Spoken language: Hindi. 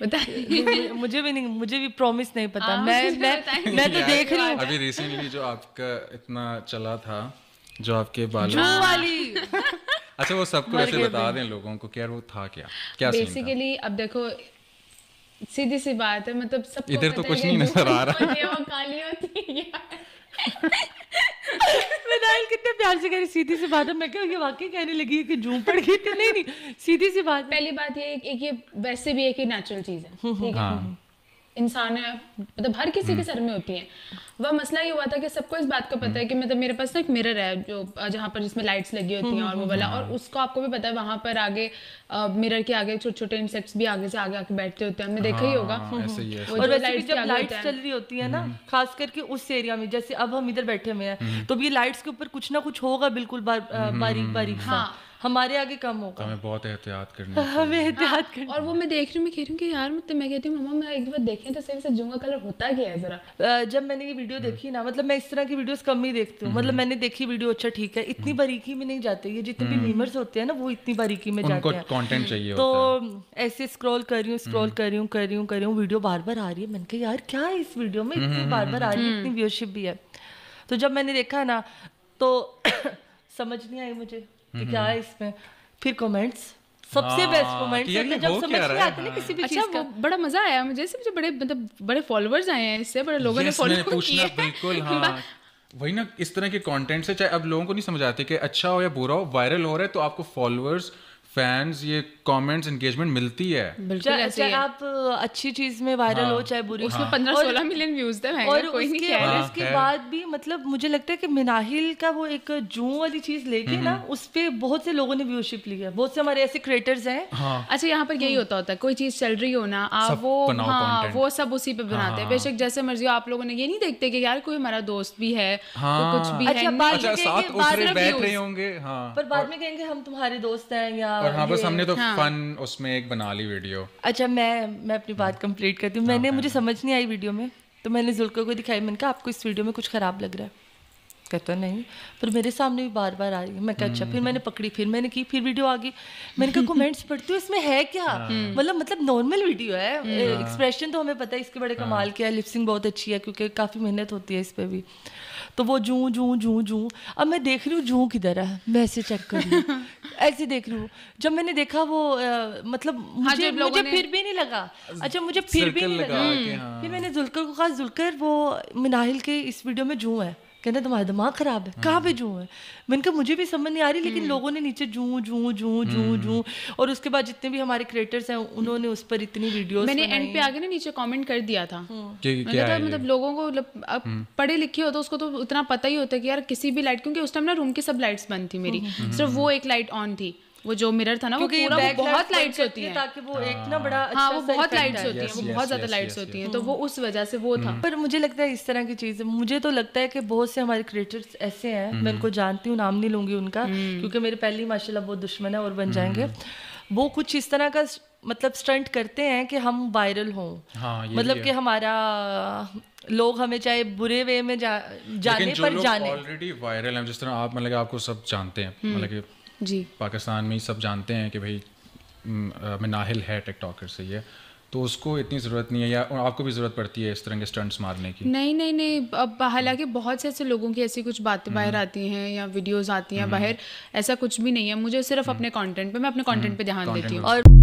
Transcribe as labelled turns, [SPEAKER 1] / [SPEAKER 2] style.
[SPEAKER 1] मुझे भी नहीं मुझे भी प्रॉमिस नहीं पता आ, मैं मैं मैं तो देख
[SPEAKER 2] रही हूँ अभी रिसेंटली जो आपका इतना चला था जो आपके बालों वाली अच्छा वो सबको ऐसे बता दें लोगों को क्या वो था क्या क्या बेसिकली
[SPEAKER 3] अब देखो सीधी सी बात है मतलब सब इधर तो कुछ नहीं नजर आ रहा काली होती है प्यार से कह रही सीधी सी बात है मैं क्या ये वाकई कहने लगी कि जूम पड़ गई थी नहीं नहीं सीधी सी बात पहली बात ये एक ये वैसे भी एक ही नेचुरल चीज है हम्म, हम्म। ठीक है हाँ। इंसान है मतलब हर किसी के हम्म। सर में होती है वह मसला ये हुआ था कि सबको इस बात का पता है कि मतलब मेरे पास ना एक मिरर है जो जहाँ पर जिसमें लाइट्स लगी होती हैं हम्म, और वो हम्म, वाला और उसको आपको भी पता है वहाँ पर आगे मिरर के आगे छोटे छोटे इंसेक्ट्स भी आगे से आगे आके बैठते होते हैं हमने देखा ही होगा हाँ, और लाइट चल
[SPEAKER 1] रही होती है ना खास करके उस एरिया में जैसे अब हम इधर बैठे हुए हैं तो ये लाइट्स के ऊपर कुछ ना कुछ होगा बिल्कुल बारीक
[SPEAKER 3] बारीक हाँ हमारे आगे कम होगा
[SPEAKER 2] हमें बहुत एहतियात करनी है
[SPEAKER 3] हमें एहतियात करनी और वो मैं देख रही हूँ मैं कह रही हूँ कि यार मतलब मैं कहती हूँ मम्मा मैं एक बार देखें तो सही से जूंगा कलर होता क्या है जरा जब मैंने ये
[SPEAKER 1] वीडियो देखी ना मतलब मैं इस तरह की वीडियोस कम ही देखती हूँ मतलब हम्म। मैंने देखी वीडियो अच्छा ठीक है इतनी हम्म। बारीकी में नहीं जाते ये जितने भी हम्म। मीमर्स होते हैं ना वो इतनी बारीकी में जाते हैं कंटेंट चाहिए तो ऐसे स्क्रॉल कर रही हूँ स्क्रॉल कर रही हूँ कर रही हूँ कर रही हूँ वीडियो बार बार आ रही है मैंने कहा यार क्या है इस वीडियो में इतनी बार बार आ रही है इतनी व्यूअरशिप भी है तो जब मैंने देखा ना तो समझ नहीं आई मुझे कि mm-hmm. हाँ, तो
[SPEAKER 3] क्या है इसमें फिर कमेंट्स सबसे बेस्ट कमेंट्स जब समझ में आते ना किसी भी अच्छा, चीज का बड़ा मजा आया मुझे सिर्फ जो बड़े मतलब बड़े फॉलोअर्स आए हैं इससे बड़े लोगों ने फॉलो किया
[SPEAKER 2] बिल्कुल हां वही ना इस तरह के कंटेंट से चाहे अब लोगों को नहीं समझ आते कि अच्छा हो या बुरा हो वायरल हो रहा है तो आपको फॉलोअर्स फैंस ये कमेंट्स एंगेजमेंट मिलती है
[SPEAKER 1] चाहे आप अच्छी चीज में वायरल हाँ, हो चाहे बुरी उसमें पंद्रह सोलह मिलियन
[SPEAKER 3] व्यूज थे और कोई उसके, नहीं
[SPEAKER 1] हाँ, उसके बाद भी मतलब मुझे लगता है कि मिनाहिल का वो एक जू वाली चीज लेके ना उस
[SPEAKER 3] पर बहुत से लोगों ने व्यूशिप ली है बहुत से हमारे ऐसे क्रिएटर्स हैं हाँ। अच्छा यहाँ पर यही हम्म। होता होता है कोई चीज चल रही हो ना आप वो हाँ वो सब उसी पे बनाते हैं हाँ। बेशक जैसे मर्जी हो आप लोगों ने ये नहीं देखते कि यार कोई हमारा दोस्त भी है हाँ। कुछ भी अच्छा, है अच्छा,
[SPEAKER 1] पर बाद में कहेंगे हम तुम्हारे दोस्त हैं या और हाँ बस हमने तो हाँ। फन
[SPEAKER 2] उसमें एक बना ली वीडियो
[SPEAKER 1] अच्छा मैं मैं अपनी बात कंप्लीट करती हूँ मैंने हाँ, मुझे हाँ। समझ नहीं आई वीडियो में तो मैंने जुल्कर को दिखाई मैंने कहा आपको इस वीडियो में कुछ ख़राब लग रहा है कहता नहीं पर मेरे सामने भी बार बार आ रही मैं कहा अच्छा फिर हम्म। मैंने पकड़ी फिर मैंने की फिर वीडियो आ गई मैंने कहा कमेंट्स पढ़ती हूँ इसमें है क्या हाँ। हम्म। मतलब मतलब नॉर्मल वीडियो है एक्सप्रेशन तो हमें पता है इसके बड़े कमाल के है लिपसिंग बहुत अच्छी है क्योंकि काफ़ी मेहनत होती है इस पर भी तो वो जूँ जूँ जूँ जूँ अब मैं देख रही हूँ जूँ किधर है मैं ऐसे चेक कर ऐसे देख रही हूँ जब मैंने देखा वो आ, मतलब मुझे हाँ मुझे फिर भी नहीं लगा अच्छा मुझे फिर भी नहीं लगा फिर हाँ। मैंने जुलकर को कहा जुलकर वो मिनाहिल के इस वीडियो में जू है कहना तुम्हारा दिमाग खराब है कहाँ पे जू है मैंने कहा मुझे भी समझ नहीं आ रही लेकिन हम्म। लोगों ने नीचे जू जू जू जू हम्म। जू और उसके बाद जितने भी हमारे क्रिएटर्स हैं उन्होंने उस पर
[SPEAKER 3] इतनी वीडियोस मैंने एंड पे आगे ना नीचे कमेंट कर दिया था हम्म। मतलब लोगों को मतलब अब पढ़े लिखे हो तो उसको तो उतना पता ही होता है कि यार किसी भी लाइट क्योंकि उस टाइम ना रूम की सब लाइट्स बंद थी मेरी सिर्फ वो एक लाइट ऑन थी वो जो मिरर था ना वो पूरा वो बहुत लाइट्स होती है ताकि वो एक ना बड़ा हाँ, अच्छा हाँ वो बहुत लाइट्स होती है वो बहुत ज्यादा लाइट्स होती है तो वो उस वजह से वो था हम्म। पर मुझे लगता है इस तरह की चीज
[SPEAKER 1] मुझे तो लगता है कि बहुत से हमारे क्रिएटर्स ऐसे हैं मैं हम्म। उनको जानती हूँ नाम नहीं लूंगी उनका हम्म। क्योंकि मेरे पहले माशाला बहुत दुश्मन है और बन जाएंगे वो कुछ इस तरह का मतलब स्टंट करते हैं कि हम वायरल हों
[SPEAKER 3] हाँ,
[SPEAKER 2] मतलब कि
[SPEAKER 1] हमारा लोग हमें चाहे बुरे वे में जा, जाने पर जाने
[SPEAKER 2] ऑलरेडी वायरल हैं जिस तरह आप मतलब आपको सब जानते हैं मतलब कि जी पाकिस्तान में ही सब जानते हैं कि भाई मनाहिल है टिकटॉकर से ये तो उसको इतनी ज़रूरत नहीं है या आपको भी ज़रूरत पड़ती है इस तरह के स्टंट्स मारने की
[SPEAKER 3] नहीं नहीं नहीं अब हालांकि बहुत से ऐसे लोगों की ऐसी कुछ बातें बाहर हम्म। आती हैं या वीडियोस आती हैं हम्म। बाहर ऐसा कुछ भी नहीं है मुझे सिर्फ हम्म। अपने कंटेंट पे मैं अपने कंटेंट पे ध्यान देती हूँ और